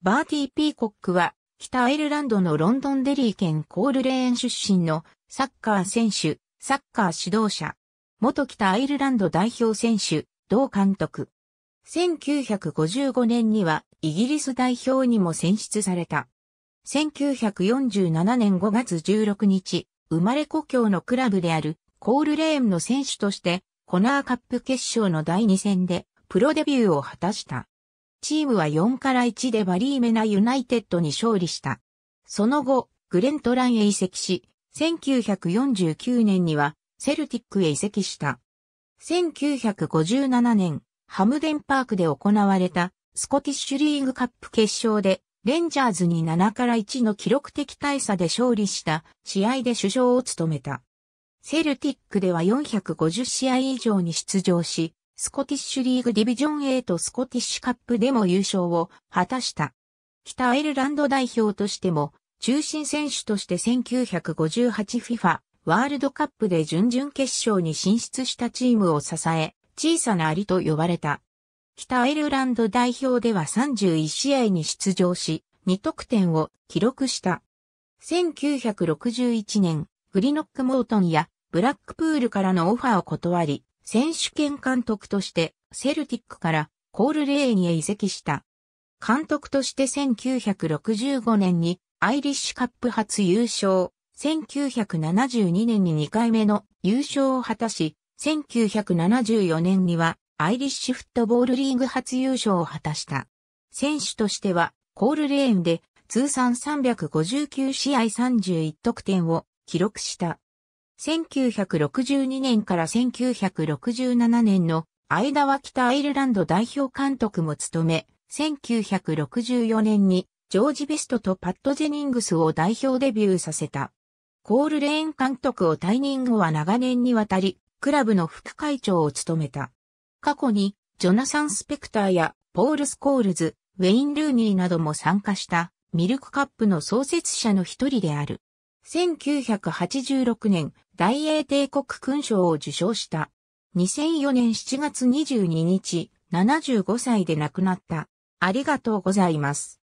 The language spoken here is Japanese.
バーティー・ピーコックは、北アイルランドのロンドンデリー県コールレーン出身のサッカー選手、サッカー指導者、元北アイルランド代表選手、同監督。1955年にはイギリス代表にも選出された。1947年5月16日、生まれ故郷のクラブであるコールレーンの選手として、コナーカップ決勝の第2戦でプロデビューを果たした。チームは4から1でバリーメナユナイテッドに勝利した。その後、グレントランへ移籍し、1949年にはセルティックへ移籍した。1957年、ハムデンパークで行われたスコティッシュリーグカップ決勝で、レンジャーズに7から1の記録的大差で勝利した試合で主将を務めた。セルティックでは450試合以上に出場し、スコティッシュリーグディビジョン A とスコティッシュカップでも優勝を果たした。北アイルランド代表としても、中心選手として 1958FIFA ワールドカップで準々決勝に進出したチームを支え、小さなアリと呼ばれた。北アイルランド代表では31試合に出場し、2得点を記録した。1961年、グリノック・モートンやブラックプールからのオファーを断り、選手権監督としてセルティックからコールレーニへ移籍した。監督として1965年にアイリッシュカップ初優勝、1972年に2回目の優勝を果たし、1974年にはアイリッシュフットボールリーグ初優勝を果たした。選手としてはコールレーンで通算359試合31得点を記録した。1962年から1967年の間は北アイルランド代表監督も務め、1964年にジョージ・ベストとパット・ジェニングスを代表デビューさせた。コールレーン監督を退任後は長年にわたり、クラブの副会長を務めた。過去に、ジョナサン・スペクターやポール・スコールズ、ウェイン・ルーニーなども参加した、ミルクカップの創設者の一人である。1986年、大英帝国勲章を受章した。2004年7月22日、75歳で亡くなった。ありがとうございます。